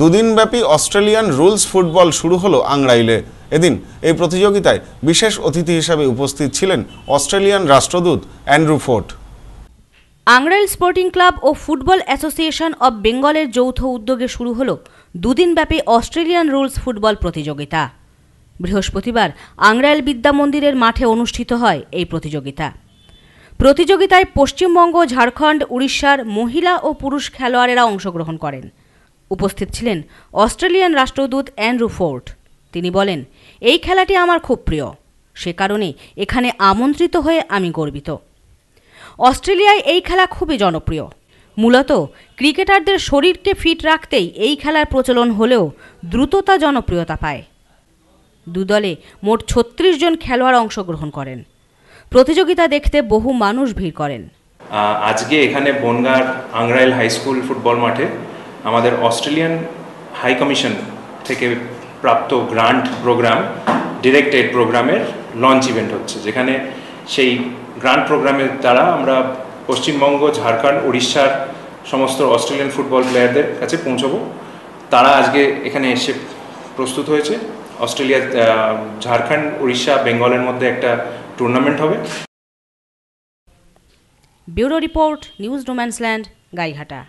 দুদিনব্যাপী Australian rules football শুরু হলো আংরাইলে এদিন এই প্রতিযোগিতায় বিশেষ অতিথি হিসাবে উপস্থিত ছিলেন অস্ট্রেলিয়ান রাষ্ট্রদূত Andrew Ford Angrail sporting club ও ফুটবল অ্যাসোসিয়েশন অব বেঙ্গলের যৌথ উদ্যোগে শুরু হল দুদিনব্যাপী অস্ট্রেলিয়ান রুলস ফুটবল প্রতিযোগিতা বৃহস্পতিবার আংরাইল বিদ্যা মন্দিরের মাঠে অনুষ্ঠিত হয় এই প্রতিযোগিতা প্রতিযোগিতায় পশ্চিমবঙ্গ ঝাড়খণ্ড উড়িষ্যার মহিলা ও পুরুষ খেলোয়াড়েরা অংশগ্রহণ করেন উপস্থিত ছিলেন অস্ট্রেলিয়ান রাষ্ট্রদূত অ্যান্ড্রু ফোর্ট তিনি বলেন এই খেলাটি আমার খুব প্রিয় সে কারণে এখানে আমন্ত্রিত হয়ে আমি গর্বিত অস্ট্রেলিয়ায় এই খেলা খুবই জনপ্রিয় মূলত ক্রিকেটারদের শরীরকে ফিট রাখতেই এই খেলার প্রচলন হলেও দ্রুততা জনপ্রিয়তা পায় দুদলে মোট ছত্রিশ জন খেলোয়াড় অংশগ্রহণ করেন প্রতিযোগিতা দেখতে বহু মানুষ ভিড় করেন আজকে এখানে বনগাঁর আংরাইল হাই স্কুল ফুটবল মাঠে আমাদের অস্ট্রেলিয়ান হাই কমিশন থেকে প্রাপ্ত গ্রান্ট প্রোগ্রাম ডিরেক্টেড প্রোগ্রামের লঞ্চ ইভেন্ট হচ্ছে যেখানে সেই গ্রান্ট প্রোগ্রামের দ্বারা আমরা পশ্চিমবঙ্গ ঝাড়খণ্ড উড়িষ্যার সমস্ত অস্ট্রেলিয়ান ফুটবল প্লেয়ারদের কাছে পৌঁছবো তারা আজকে এখানে এসে প্রস্তুত হয়েছে অস্ট্রেলিয়া ঝাড়খণ্ড উড়িষ্যা বেঙ্গলের মধ্যে একটা টুর্নামেন্ট হবে ব্যুরো রিপোর্ট নিউজ ডোম্যান্সল্যান্ড গাইঘাটা